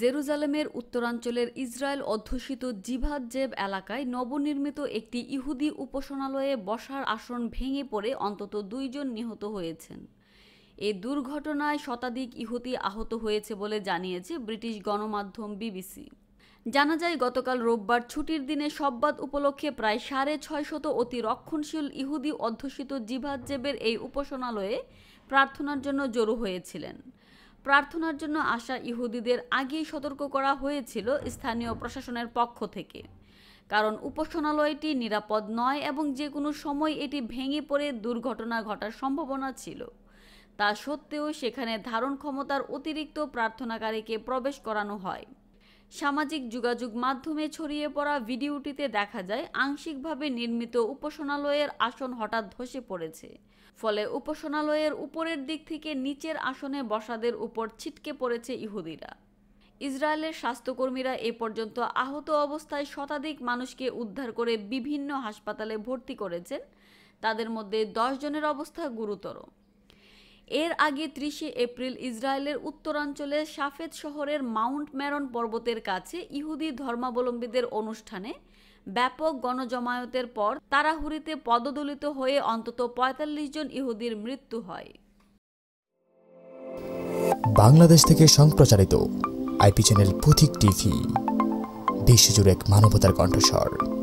জেরুজালেমের উত্তরাঞ্চলের ইসরায়েল অধ্যুষিত জিভাদ জেব এলাকায় নবনির্মিত একটি ইহুদি উপাসনালয়ে বসার আসন ভেঙে পড়ে অন্তত দুইজন নিহত হয়েছেন এ দুর্ঘটনায় শতাধিক ইহুদি আহত হয়েছে বলে জানিয়েছে ব্রিটিশ গণমাধ্যম বিবিসি জানা যায় গতকাল রোববার ছুটির দিনে সব্বাদ উপলক্ষে প্রায় সাড়ে ছয় শত অতি রক্ষণশীল ইহুদি অধ্যুষিত জিভাদ জেবের এই উপাসনালয়ে প্রার্থনার জন্য জড়ো হয়েছিলেন প্রার্থনার জন্য আসা ইহুদিদের আগেই সতর্ক করা হয়েছিল স্থানীয় প্রশাসনের পক্ষ থেকে কারণ উপাসনালয়টি নিরাপদ নয় এবং যে কোনো সময় এটি ভেঙে পড়ে দুর্ঘটনা ঘটার সম্ভাবনা ছিল তা সত্ত্বেও সেখানে ধারণ ক্ষমতার অতিরিক্ত প্রার্থনাকারীকে প্রবেশ করানো হয় সামাজিক যোগাযোগ মাধ্যমে ছড়িয়ে পড়া ভিডিওটিতে দেখা যায় আংশিকভাবে নির্মিত উপাসনালয়ের আসন হঠাৎ ধসে পড়েছে ফলে উপাসনালয়ের উপরের দিক থেকে নিচের আসনে বসাদের উপর ছিটকে পড়েছে ইহুদিরা ইসরায়েলের স্বাস্থ্যকর্মীরা এ পর্যন্ত আহত অবস্থায় শতাধিক মানুষকে উদ্ধার করে বিভিন্ন হাসপাতালে ভর্তি করেছেন তাদের মধ্যে দশ জনের অবস্থা গুরুতর এর আগে ত্রিশে এপ্রিল ইসরায়েলের উত্তরাঞ্চলে সাফেদ শহরের মাউন্ট ম্যারন পর্বতের কাছে ইহুদি ধর্মাবলম্বীদের অনুষ্ঠানে ব্যাপক গণজমায়তের পর তারাহুরিতে পদদলিত হয়ে অন্তত ৪৫ জন ইহুদির মৃত্যু হয় বাংলাদেশ থেকে সম্প্রচারিত আইপি চ্যানেল পথিক টিভি বিশ্বজুড়ে এক মানবতার কণ্ঠস্বর